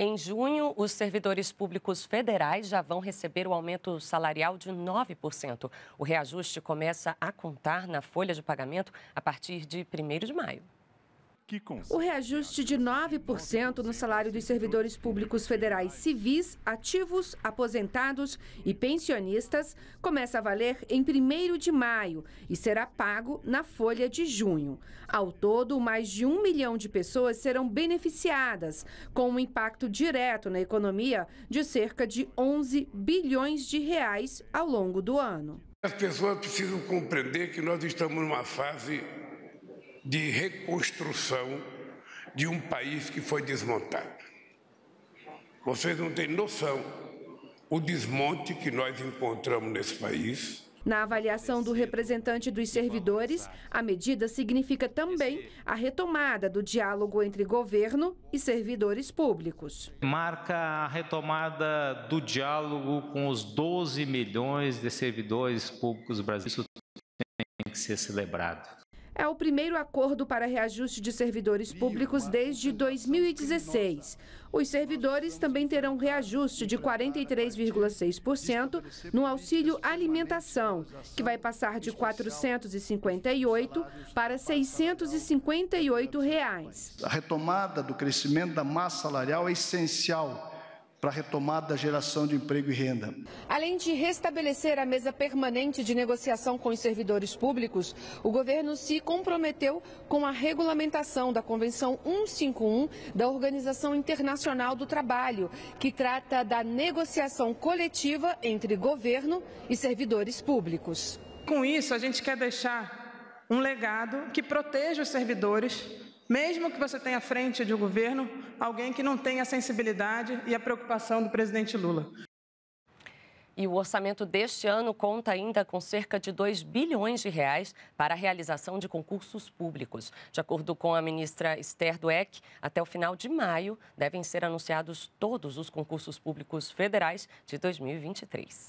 Em junho, os servidores públicos federais já vão receber o aumento salarial de 9%. O reajuste começa a contar na folha de pagamento a partir de 1 de maio. O reajuste de 9% no salário dos servidores públicos federais civis, ativos, aposentados e pensionistas começa a valer em 1 de maio e será pago na folha de junho. Ao todo, mais de um milhão de pessoas serão beneficiadas, com um impacto direto na economia de cerca de 11 bilhões de reais ao longo do ano. As pessoas precisam compreender que nós estamos numa fase de reconstrução de um país que foi desmontado. Vocês não têm noção o desmonte que nós encontramos nesse país. Na avaliação do representante dos servidores, a medida significa também a retomada do diálogo entre governo e servidores públicos. Marca a retomada do diálogo com os 12 milhões de servidores públicos brasileiros. Isso tem que ser celebrado. É o primeiro acordo para reajuste de servidores públicos desde 2016. Os servidores também terão reajuste de 43,6% no auxílio alimentação, que vai passar de 458 para 658 reais. A retomada do crescimento da massa salarial é essencial para a retomada da geração de emprego e renda. Além de restabelecer a mesa permanente de negociação com os servidores públicos, o governo se comprometeu com a regulamentação da Convenção 151 da Organização Internacional do Trabalho, que trata da negociação coletiva entre governo e servidores públicos. Com isso, a gente quer deixar um legado que proteja os servidores mesmo que você tenha à frente de um governo alguém que não tenha a sensibilidade e a preocupação do presidente Lula. E o orçamento deste ano conta ainda com cerca de 2 bilhões de reais para a realização de concursos públicos. De acordo com a ministra Esther Dueck, até o final de maio devem ser anunciados todos os concursos públicos federais de 2023.